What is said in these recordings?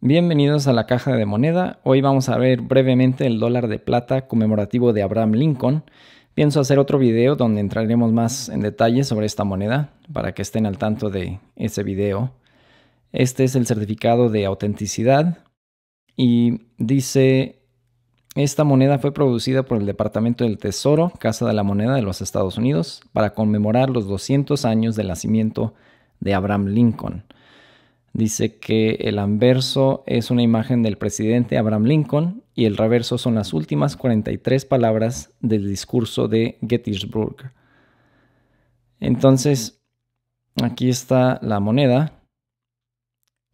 Bienvenidos a la caja de moneda. Hoy vamos a ver brevemente el dólar de plata conmemorativo de Abraham Lincoln. Pienso hacer otro video donde entraremos más en detalle sobre esta moneda para que estén al tanto de ese video. Este es el certificado de autenticidad y dice, esta moneda fue producida por el Departamento del Tesoro, Casa de la Moneda de los Estados Unidos, para conmemorar los 200 años del nacimiento de Abraham Lincoln. Dice que el anverso es una imagen del presidente Abraham Lincoln y el reverso son las últimas 43 palabras del discurso de Gettysburg. Entonces, aquí está la moneda.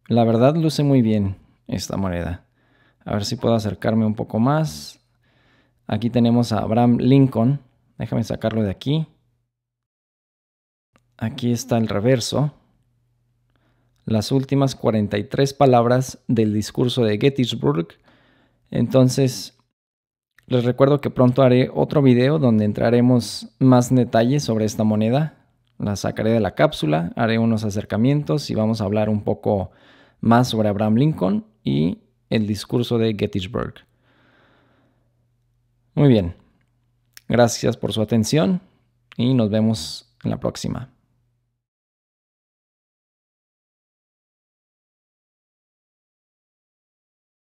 La verdad luce muy bien esta moneda. A ver si puedo acercarme un poco más. Aquí tenemos a Abraham Lincoln. Déjame sacarlo de aquí. Aquí está el reverso las últimas 43 palabras del discurso de Gettysburg. Entonces, les recuerdo que pronto haré otro video donde entraremos más detalles sobre esta moneda. La sacaré de la cápsula, haré unos acercamientos y vamos a hablar un poco más sobre Abraham Lincoln y el discurso de Gettysburg. Muy bien, gracias por su atención y nos vemos en la próxima.